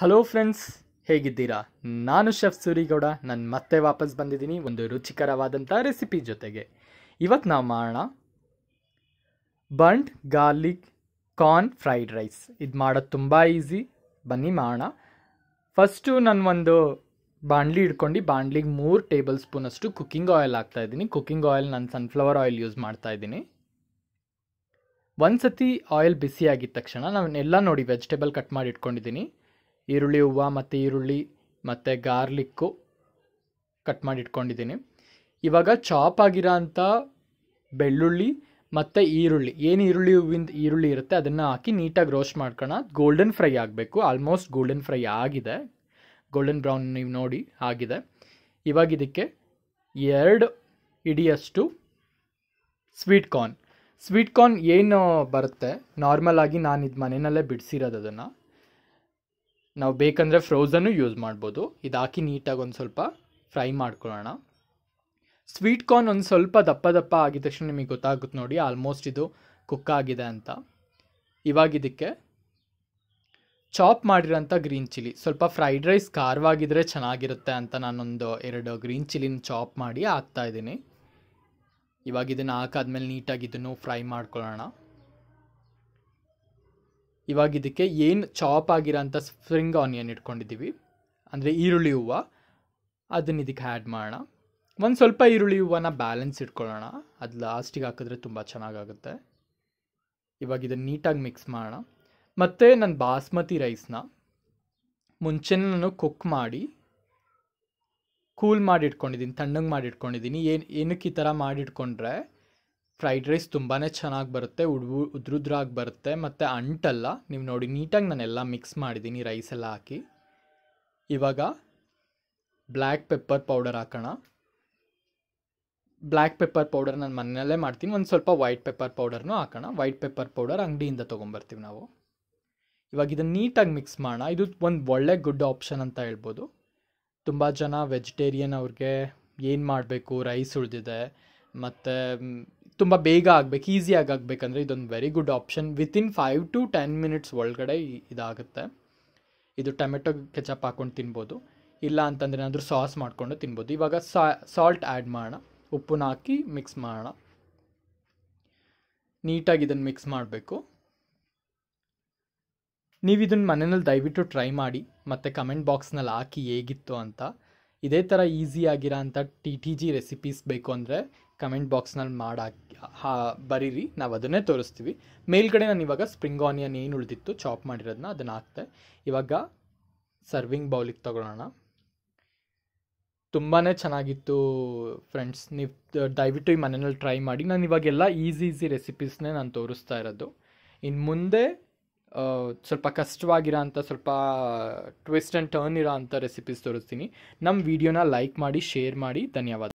hello friends ಹೇಗಿದ್ದೀರಾ ನಾನು chef ಸೂರಿಗೌಡ ನಾನು ಮತ್ತೆ ವಾಪಸ್ ಬಂದಿದ್ದೀನಿ ಒಂದು ರುಚಿಕರವಾದಂಥ ರೆಸಿಪಿ ಜೊತೆಗೆ ಇವತ್ತು ನಾವು ಮಾಡೋಣ ಬಂಡ್ ಗಾರ್ಲಿಕ್ ಕಾರ್ನ್ ಫ್ರೈಡ್ ರೈಸ್ ಇದು ಮಾಡೋದು ತುಂಬ ಈಸಿ ಬನ್ನಿ ಮಾಡೋಣ ಫಸ್ಟು ನಾನು ಒಂದು ಬಾಂಡ್ಲಿ ಹಿಡ್ಕೊಂಡು ಬಾಂಡ್ಲಿಗೆ ಮೂರು ಟೇಬಲ್ ಸ್ಪೂನಷ್ಟು ಅಷ್ಟು ಕುಕ್ಕಿಂಗ್ ಆಯಿಲ್ ಇದ್ದೀನಿ ಕುಕ್ಕಿಂಗ್ ಆಯಿಲ್ ನಾನು ಸನ್ಫ್ಲವರ್ ಆಯಿಲ್ ಯೂಸ್ ಮಾಡ್ತಾಯಿದ್ದೀನಿ ಒಂದು ಸತಿ ಆಯಿಲ್ ಬಿಸಿ ಆಗಿದ ತಕ್ಷಣ ನಾನು ಎಲ್ಲ ನೋಡಿ ವೆಜಿಟೇಬಲ್ ಕಟ್ ಮಾಡಿ ಇಟ್ಕೊಂಡಿದ್ದೀನಿ ಈರುಳ್ಳಿ ಹೂವು ಮತ್ತು ಈರುಳ್ಳಿ ಮತ್ತು ಗಾರ್ಲಿಕ್ಕು ಕಟ್ ಮಾಡಿ ಇಟ್ಕೊಂಡಿದ್ದೀನಿ ಇವಾಗ ಚಾಪ್ ಆಗಿರೋ ಅಂಥ ಬೆಳ್ಳುಳ್ಳಿ ಮತ್ತು ಈರುಳ್ಳಿ ಏನು ಈರುಳ್ಳಿ ಹೂವಿಂದ ಈರುಳ್ಳಿ ಇರುತ್ತೆ ಅದನ್ನು ಹಾಕಿ ನೀಟಾಗಿ ರೋಸ್ಟ್ ಮಾಡ್ಕೋಣ ಗೋಲ್ಡನ್ ಫ್ರೈ ಆಗಬೇಕು ಆಲ್ಮೋಸ್ಟ್ ಗೋಲ್ಡನ್ ಫ್ರೈ ಆಗಿದೆ ಗೋಲ್ಡನ್ ಬ್ರೌನ್ ನೀವು ನೋಡಿ ಆಗಿದೆ ಇವಾಗ ಇದಕ್ಕೆ ಎರಡು ಇಡಿಯಷ್ಟು ಸ್ವೀಟ್ ಕಾರ್ನ್ ಸ್ವೀಟ್ ಕಾರ್ನ್ ಏನು ಬರುತ್ತೆ ನಾರ್ಮಲ್ ಆಗಿ ನಾನು ಇದು ಮನೆಯಲ್ಲೇ ಬಿಡಿಸಿರೋದು ಅದನ್ನು ನಾವು ಬೇಕಂದರೆ ಫ್ರೋಝನ್ನು ಯೂಸ್ ಮಾಡ್ಬೋದು ಇದು ಹಾಕಿ ನೀಟಾಗಿ ಒಂದು ಸ್ವಲ್ಪ ಫ್ರೈ ಮಾಡ್ಕೊಳ್ಳೋಣ ಸ್ವೀಟ್ ಕಾರ್ನ್ ಒಂದು ಸ್ವಲ್ಪ ದಪ್ಪ ದಪ್ಪ ಆಗಿದ ತಕ್ಷಣ ನಿಮಗೆ ಗೊತ್ತಾಗುತ್ತೆ ನೋಡಿ ಆಲ್ಮೋಸ್ಟ್ ಇದು ಕುಕ್ ಆಗಿದೆ ಅಂತ ಇವಾಗ ಇದಕ್ಕೆ ಚಾಪ್ ಮಾಡಿರೋಂಥ ಗ್ರೀನ್ ಚಿಲ್ಲಿ ಸ್ವಲ್ಪ ಫ್ರೈಡ್ ರೈಸ್ ಖಾರವಾಗಿದ್ದರೆ ಚೆನ್ನಾಗಿರುತ್ತೆ ಅಂತ ನಾನೊಂದು ಎರಡು ಗ್ರೀನ್ ಚಿಲ್ಲಿನ ಚಾಪ್ ಮಾಡಿ ಹಾಕ್ತಾಯಿದ್ದೀನಿ ಇವಾಗ ಇದನ್ನು ಹಾಕಾದ್ಮೇಲೆ ನೀಟಾಗಿ ಇದನ್ನು ಫ್ರೈ ಮಾಡ್ಕೊಳ್ಳೋಣ ಇವಾಗ ಇದಕ್ಕೆ ಏನು ಚಾಪ್ ಆಗಿರೋಂಥ ಸ್ಪ್ರಿಂಗ್ ಆನಿಯನ್ ಇಟ್ಕೊಂಡಿದ್ದೀವಿ ಅಂದರೆ ಈರುಳ್ಳಿ ಹೂವು ಅದನ್ನ ಇದಕ್ಕೆ ಆ್ಯಡ್ ಮಾಡೋಣ ಒಂದು ಸ್ವಲ್ಪ ಈರುಳ್ಳಿ ಹೂವನ್ನ ಬ್ಯಾಲೆನ್ಸ್ ಇಟ್ಕೊಳ್ಳೋಣ ಅದು ಲಾಸ್ಟಿಗೆ ಹಾಕಿದ್ರೆ ತುಂಬ ಚೆನ್ನಾಗಾಗುತ್ತೆ ಇವಾಗ ಇದನ್ನು ನೀಟಾಗಿ ಮಿಕ್ಸ್ ಮಾಡೋಣ ಮತ್ತು ನಾನು ಬಾಸ್ಮತಿ ರೈಸ್ನ ಮುಂಚೆನೇ ನಾನು ಕುಕ್ ಮಾಡಿ ಕೂಲ್ ಮಾಡಿ ಇಟ್ಕೊಂಡಿದ್ದೀನಿ ತಣ್ಣಗೆ ಮಾಡಿ ಇಟ್ಕೊಂಡಿದ್ದೀನಿ ಏನು ಏನಕ್ಕೆ ಈ ಥರ ಮಾಡಿಟ್ಕೊಂಡ್ರೆ ಫ್ರೈಡ್ ರೈಸ್ ತುಂಬಾ ಚೆನ್ನಾಗಿ ಬರುತ್ತೆ ಉಡು ಉದ್ರುದ್ರಾಗಿ ಬರುತ್ತೆ ಮತ್ತು ಅಂಟಲ್ಲ ನೀವು ನೋಡಿ ನೀಟಾಗಿ ನಾನೆಲ್ಲ ಮಿಕ್ಸ್ ಮಾಡಿದ್ದೀನಿ ರೈಸ್ ಎಲ್ಲ ಹಾಕಿ ಇವಾಗ ಬ್ಲ್ಯಾಕ್ ಪೆಪ್ಪರ್ ಪೌಡರ್ ಹಾಕೋಣ ಬ್ಲ್ಯಾಕ್ ಪೆಪ್ಪರ್ ಪೌಡರ್ ನಾನು ಮನೆಯಲ್ಲೇ ಮಾಡ್ತೀನಿ ಒಂದು ಸ್ವಲ್ಪ ವೈಟ್ ಪೆಪ್ಪರ್ ಪೌಡರ್ನೂ ಹಾಕೋಣ ವೈಟ್ ಪೆಪ್ಪರ್ ಪೌಡರ್ ಅಂಗಡಿಯಿಂದ ತೊಗೊಂಬರ್ತೀವಿ ನಾವು ಇವಾಗ ಇದನ್ನು ನೀಟಾಗಿ ಮಿಕ್ಸ್ ಮಾಡೋಣ ಇದು ಒಂದು ಒಳ್ಳೆ ಗುಡ್ ಆಪ್ಷನ್ ಅಂತ ಹೇಳ್ಬೋದು ತುಂಬ ಜನ ವೆಜಿಟೇರಿಯನ್ ಅವ್ರಿಗೆ ಏನು ಮಾಡಬೇಕು ರೈಸ್ ಉಳಿದಿದೆ ಮತ್ತು ತುಂಬ ಬೇಗ ಆಗಬೇಕು ಈಸಿಯಾಗಿ ಆಗಬೇಕಂದ್ರೆ ಇದೊಂದು very good option within five to ten minutes ಒಳಗಡೆ ಇದಾಗುತ್ತೆ ಇದು ಟೊಮೆಟೊ ಕೆಚಪ್ ಹಾಕ್ಕೊಂಡು ತಿನ್ಬೋದು ಇಲ್ಲ ಅಂತಂದರೆ ಏನಾದರೂ ಸಾಸ್ ಮಾಡಿಕೊಂಡು ತಿನ್ಬೋದು ಇವಾಗ ಸಾಲ್ಟ್ ಆ್ಯಡ್ ಮಾಡೋಣ ಉಪ್ಪನ್ನ ಹಾಕಿ ಮಿಕ್ಸ್ ಮಾಡೋಣ ನೀಟಾಗಿ ಇದನ್ನು ಮಿಕ್ಸ್ ಮಾಡಬೇಕು ನೀವು ಇದನ್ನು ಮನೆಯಲ್ಲಿ ದಯವಿಟ್ಟು ಟ್ರೈ ಮಾಡಿ ಮತ್ತು ಕಮೆಂಟ್ ಬಾಕ್ಸ್ನಲ್ಲಿ ಹಾಕಿ ಹೇಗಿತ್ತು ಅಂತ ಇದೇ ಥರ ಈಸಿಯಾಗಿರೋ ಅಂಥ ಟಿ ಟಿ ಜಿ ರೆಸಿಪೀಸ್ ಬೇಕು ಅಂದರೆ ಕಮೆಂಟ್ ಬಾಕ್ಸ್ನಲ್ಲಿ ಮಾಡಾಕಿ ಹಾ ಬರೀರಿ ನಾವು ಅದನ್ನೇ ತೋರಿಸ್ತೀವಿ ಮೇಲ್ಗಡೆ ನಾನು ಇವಾಗ ಸ್ಪ್ರಿಂಗ್ ಆನಿಯನ್ ಏನು ಉಳಿದಿತ್ತು ಚಾಪ್ ಮಾಡಿರೋದನ್ನ ಅದನ್ನು ಹಾಕ್ತೆ ಇವಾಗ ಸರ್ವಿಂಗ್ ಬೌಲಿಗೆ ತಗೊಳ್ಳೋಣ ತುಂಬಾ ಚೆನ್ನಾಗಿತ್ತು ಫ್ರೆಂಡ್ಸ್ ನೀವು ದಯವಿಟ್ಟು ಈ ಮನೆಯಲ್ಲಿ ಟ್ರೈ ಮಾಡಿ ನಾನು ಇವಾಗೆಲ್ಲ ಈಸಿ ಈಸಿ ರೆಸಿಪೀಸ್ನೇ ನಾನು ತೋರಿಸ್ತಾ ಇರೋದು ಇನ್ನು ಮುಂದೆ ಸ್ವಲ್ಪ ಕಷ್ಟವಾಗಿರೋ ಅಂಥ ಸ್ವಲ್ಪ ಟ್ವಿಸ್ಟ್ ಆ್ಯಂಡ್ ಟರ್ನ್ ಇರೋ ಅಂಥ ರೆಸಿಪೀಸ್ ತೋರಿಸ್ತೀನಿ ನಮ್ಮ ವೀಡಿಯೋನ ಲೈಕ್ ಮಾಡಿ ಶೇರ್ ಮಾಡಿ ಧನ್ಯವಾದ